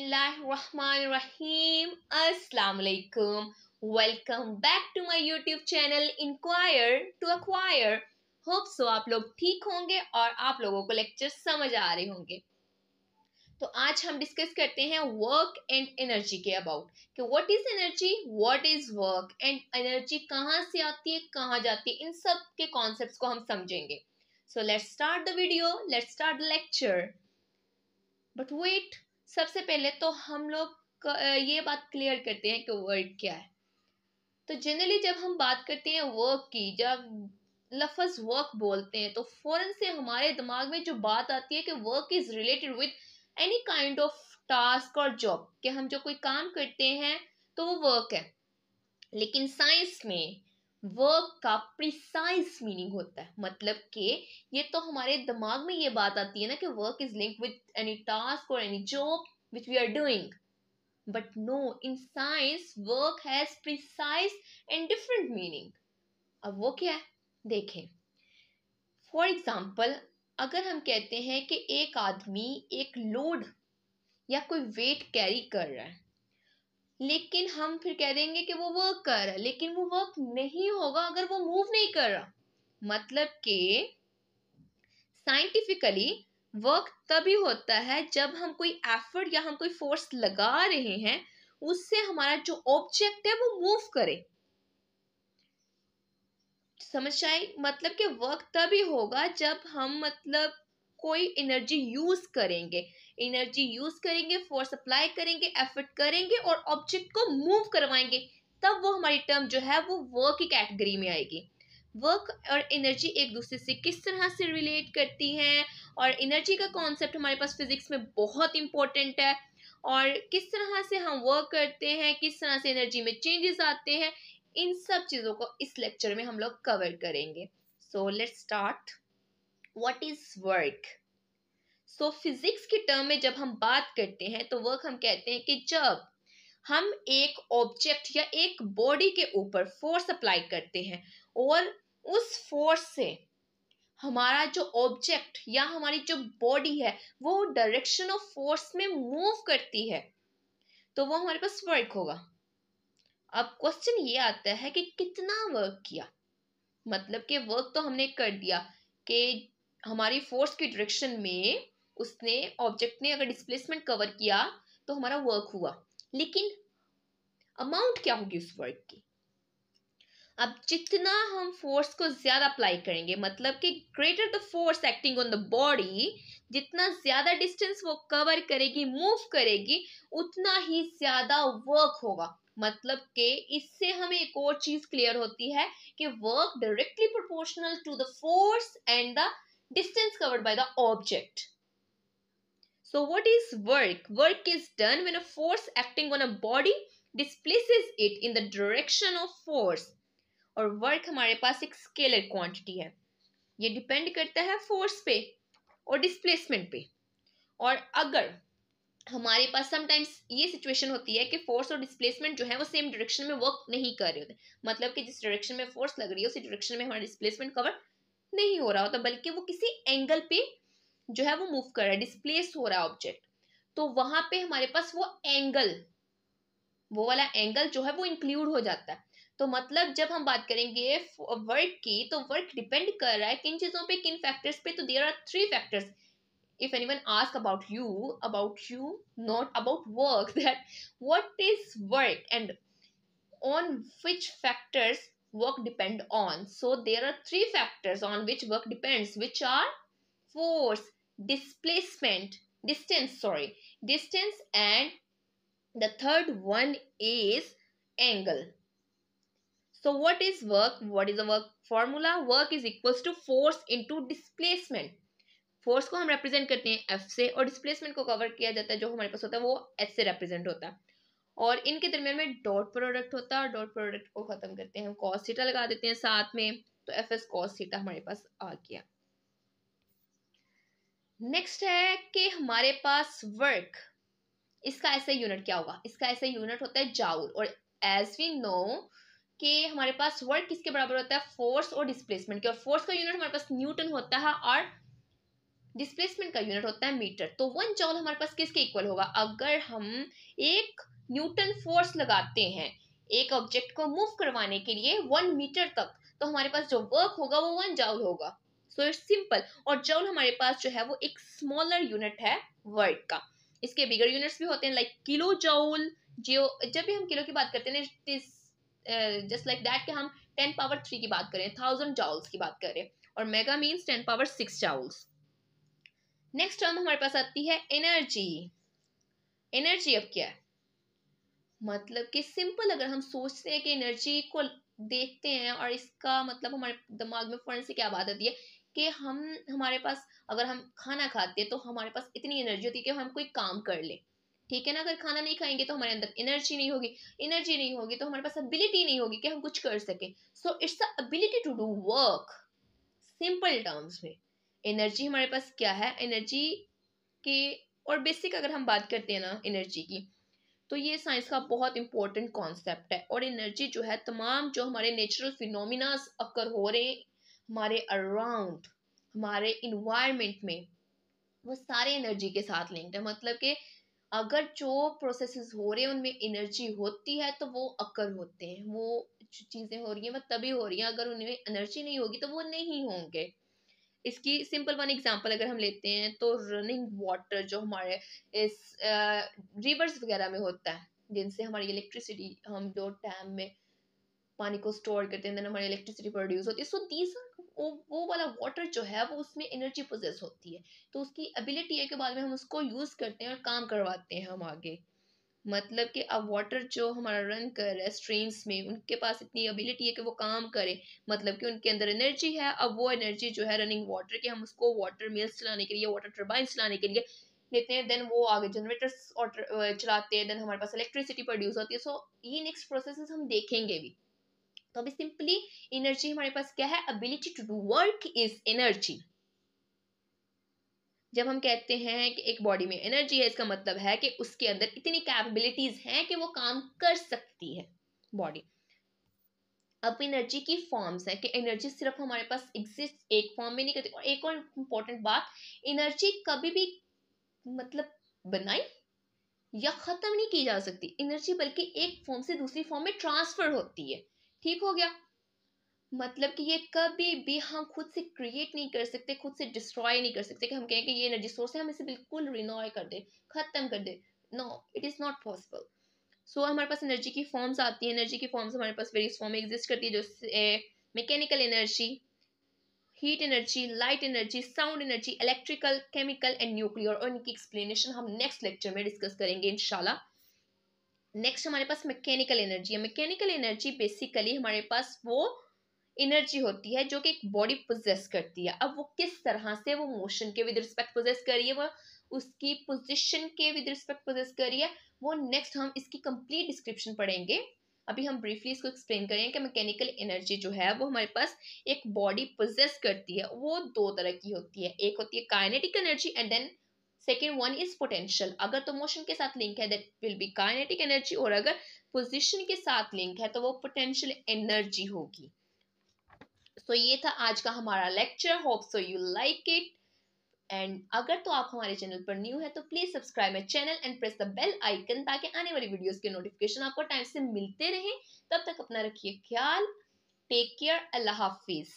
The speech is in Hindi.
बिस्मिल्लाम अस्सलाम welcome back to my YouTube channel inquire to acquire hope so आप लोग ठीक होंगे और आप लोगों को लेक्चर समझ आ रहे होंगे तो आज हम डिस्कस करते हैं वर्क एंड एनर्जी के अबाउट कि what is energy what is work and energy कहाँ से आती है कहाँ जाती है इन सब के कॉन्सेप्ट को हम समझेंगे so let's start the video let's start the lecture but wait सबसे पहले तो हम लोग ये बात क्लियर करते हैं कि वर्ड क्या है तो जनरली जब हम बात करते हैं वर्क की जब लफज वर्क बोलते हैं तो फ़ौरन से हमारे दिमाग में जो बात आती है कि work is related with any kind of task और जॉब कि हम जो कोई काम करते हैं तो वो वर्क है लेकिन साइंस में वर्क का प्रिसाइज मीनिंग होता है मतलब कि ये तो हमारे दिमाग में ये बात आती है ना कि work is link with any task और any job which we are doing but no in science work has precise and different meaning अब वो क्या है देखें फॉर एग्जाम्पल अगर हम कहते हैं कि एक आदमी एक लोड या कोई वेट कैरी कर रहा है लेकिन हम फिर कह देंगे कि वो वर्क कर रहा है लेकिन वो वर्क नहीं होगा अगर वो मूव नहीं कर रहा मतलब कि साइंटिफिकली वर्क तभी होता है जब हम कोई एफर्ट या हम कोई फोर्स लगा रहे हैं उससे हमारा जो ऑब्जेक्ट है वो मूव करे समझ आई मतलब कि वर्क तभी होगा जब हम मतलब कोई एनर्जी यूज करेंगे एनर्जी यूज करेंगे फोर्स अप्लाई करेंगे एफर्ट करेंगे और ऑब्जेक्ट को मूव करवाएंगे तब वो हमारी टर्म जो है वो वर्क की कैटेगरी में आएगी वर्क और एनर्जी एक दूसरे से किस तरह से रिलेट करती हैं और एनर्जी का कॉन्सेप्ट हमारे पास फिजिक्स में बहुत इंपॉर्टेंट है और किस तरह से हम वर्क करते हैं किस तरह से एनर्जी में चेंजेस आते हैं इन सब चीज़ों को इस लेक्चर में हम लोग कवर करेंगे so let's start what is work so physics के टर्म में जब हम बात करते हैं तो वर्क हम कहते हैं कि जब हम एक ऑब्जेक्ट या एक बॉडी के ऊपर फोर्स अप्लाई करते हैं और उस फोर्स से हमारा जो ऑब्जेक्ट या हमारी जो बॉडी है वो डायरेक्शन ऑफ फोर्स में मूव करती है तो वो हमारे पास वर्क होगा अब क्वेश्चन ये आता है कि कितना वर्क किया मतलब कि वर्क तो हमने कर दिया कि हमारी फोर्स की डायरेक्शन में उसने ऑब्जेक्ट ने अगर डिस्प्लेसमेंट कवर किया तो हमारा वर्क हुआ लेकिन अमाउंट क्या होगी उस वर्क की अब जितना हम फोर्स को ज़्यादा अप्लाई करेंगे मतलब कि greater the force acting on the body जितना ज़्यादा डिस्टेंस वो कवर करेगी मूव करेगी उतना ही ज़्यादा वर्क होगा मतलब कि इससे हमें एक और चीज़ क्लियर होती है कि work directly proportional to the force and the distance covered by the object. So what is work? Work is done when a force acting on a body displaces it in the direction of force. और वर्क हमारे पास एक स्केलर क्वांटिटी है ये डिपेंड करता है फोर्स पे और डिस्प्लेसमेंट पे और अगर हमारे पास समटाइम्स ये सिचुएशन होती है कि फोर्स और डिस्प्लेसमेंट जो है वो सेम डायरेक्शन में वर्क नहीं कर रहे होते मतलब कि जिस डायरेक्शन में फोर्स लग रही है उसी डायरेक्शन में हमारा डिस्प्लेसमेंट कवर नहीं हो रहा होता बल्कि वो किसी एंगल पे जो है वो मूव कर रहा है डिस्प्लेस हो रहा है ऑब्जेक्ट तो वहां पे हमारे पास वो एंगल वो वाला एंगल जो है वो इंक्लूड हो जाता है तो मतलब जब हम बात करेंगे वर्क की तो वर्क डिपेंड कर रहा है किन चीजों पे किन फैक्टर्स पे तो there are three factors if any one ask about you about you not about work that what is work and on which factors work depend on so there are three factors on which work depends which are force displacement distance sorry distance and the third one is angle so what is work what is the work formula work is equals to force into displacement force को हम रिप्रेजेंट करते हैं एफ से और डिस्प्लेसमेंट को कवर किया जाता है जो हमारे पास होता है वो एच से रिप्रेजेंट होता है और इनके दरमियान में डॉट प्रोडक्ट होता है और डॉट प्रोडक्ट को ख़त्म करते हैं हम कॉस सीटा लगा देते हैं साथ में तो एफ एस कॉस सीटा हमारे पास आ गया नेक्स्ट है कि हमारे पास वर्क इसका ऐसा यूनिट क्या होगा इसका ऐसा यूनिट होता है जाउल और एज वी नो कि हमारे पास वर्क किसके बराबर होता है फोर्स और डिस्प्लेसमेंट के और फोर्स का यूनिट हमारे पास न्यूटन होता है और डिस्प्लेसमेंट का यूनिट होता है मीटर तो वन जॉल हमारे पास किसके इक्वल होगा अगर हम एक न्यूटन फोर्स लगाते हैं एक ऑब्जेक्ट को मूव करवाने के लिए वन मीटर तक तो हमारे पास जो वर्क होगा वो वन जाउल होगा सो इट्स सिंपल और जाउल हमारे पास जो है वो एक स्मॉलर यूनिट है वर्क का इसके बिगर यूनिट्स भी होते हैं लाइक किलो जाउल जियो जब भी हम किलो की बात करते हैं जस्ट लाइक दैट कि हम टेन पावर थ्री की बात करें थाउजेंड जाउल्स की बात करें और mega means ten power six joules next term हमारे पास आती है एनर्जी एनर्जी अब क्या है मतलब कि सिंपल अगर हम सोचते हैं कि एनर्जी को देखते हैं और इसका मतलब हमारे दिमाग में फौरन से क्या बात आती है कि हम हमारे पास अगर हम खाना खाते हैं तो हमारे पास इतनी एनर्जी होती है कि हम कोई काम कर ले ठीक है ना अगर खाना नहीं खाएंगे तो हमारे अंदर एनर्जी नहीं होगी एनर्जी नहीं होगी तो हमारे पास एबिलिटी नहीं होगी कि हम कुछ कर सकें so it's ability to do work simple terms में एनर्जी हमारे पास क्या है एनर्जी के और बेसिक अगर हम बात करते हैं ना एनर्जी की तो ये साइंस का बहुत इंपॉर्टेंट कॉन्सेप्ट है और एनर्जी जो है तमाम जो हमारे नेचुरल फिनोमिनाज अकर हो रहे हमारे अराउंड हमारे इन्वायरमेंट में वो सारे एनर्जी के साथ लिंक्ड है मतलब कि अगर जो प्रोसेसेस हो रहे हैं उनमें एनर्जी होती है तो वो अक्कर होते हैं वो चीज़ें हो रही हैं वह मतलब तभी हो रही हैं अगर उनमें एनर्जी नहीं होगी तो वो नहीं होंगे इसकी सिंपल वन एग्जांपल अगर हम लेते हैं तो रनिंग वाटर जो हमारे इस रिवर्स वगैरह में होता है जिनसे हमारी इलेक्ट्रिसिटी हम जो डैम में पानी को स्टोर करते हैं देन हमारी इलेक्ट्रिसिटी प्रोड्यूस होती है सो दीज वो वो वाला वाटर जो है वो उसमें एनर्जी प्रोसेस होती है तो उसकी एबिलिटी है कि बाद में हम उसको यूज़ करते हैं और काम करवाते हैं हम आगे मतलब कि अब वाटर जो हमारा रन कर रहा है स्ट्रीम्स में उनके पास इतनी एबिलिटी है कि वो काम करे मतलब कि उनके अंदर एनर्जी है अब वो एनर्जी जो है रनिंग वाटर की हम उसको वाटर मिल्स चलाने के लिए वाटर टर्बाइन चलाने के लिए लेते हैं देन वो आगे जनरेटर्स चलाते हैं देन हमारे पास इलेक्ट्रिसिटी प्रोड्यूस होती है सो ये नेक्स्ट प्रोसेस हम देखेंगे भी तो अभी सिंपली एनर्जी हमारे पास क्या है ability to do work is energy जब हम कहते हैं कि एक बॉडी में एनर्जी है इसका मतलब है कि उसके अंदर इतनी कैपेबिलिटीज हैं कि वो काम कर सकती है बॉडी अब एनर्जी की फॉर्म्स है कि एनर्जी सिर्फ हमारे पास एग्जिस्ट एक फॉर्म में नहीं करती और एक और इम्पोर्टेंट बात एनर्जी कभी भी मतलब बनाई या ख़त्म नहीं की जा सकती एनर्जी बल्कि एक फॉर्म से दूसरी फॉर्म में ट्रांसफ़र होती है ठीक हो गया मतलब कि ये कभी भी हम खुद से क्रिएट नहीं कर सकते खुद से डिस्ट्रॉय नहीं कर सकते कि हम कहें कि ये एनर्जी सोर्स है हम इसे बिल्कुल रिनॉय कर दे ख़त्म कर दे no it is not possible so हमारे पास एनर्जी की फॉर्म्स आती है एनर्जी की फॉर्म्स हमारे पास वेरियस फॉर्म एग्जिस्ट करती है जैसे mechanical energy heat energy light energy sound energy electrical chemical and nuclear और इनकी एक्सप्लेनेशन हम नेक्स्ट लेक्चर में डिस्कस करेंगे इनशाला नेक्स्ट हमारे पास मैकेनिकल एनर्जी है मैकेनिकल एनर्जी बेसिकली हमारे पास वो एनर्जी होती है जो कि एक बॉडी पोजेस करती है अब वो किस तरह से वो मोशन के विद रिस्पेक्ट पोजेस करी है वो उसकी पोजिशन के विद रिस्पेक्ट पोजेस करिए है वो नेक्स्ट हम इसकी कंप्लीट डिस्क्रिप्शन पढ़ेंगे अभी हम ब्रीफली इसको एक्सप्लेन करेंगे कि मैकेनिकल एनर्जी जो है वो हमारे पास एक बॉडी पोजेस करती है वो दो तरह की होती है एक होती है kinetic energy and then second one is potential अगर तो मोशन के साथ लिंक है that will be kinetic energy और अगर पोजिशन के साथ लिंक है तो वो पोटेंशियल एनर्जी होगी तो ये था आज का हमारा lecture hope so you like it and अगर तो आप हमारे चैनल पर न्यू है तो please subscribe my channel and press the bell icon ताकि आने वाली वीडियोस के नोटिफिकेशन आपको टाइम से मिलते रहें तब तक अपना रखिए ख्याल टेक केयर अल्लाह हाफिज़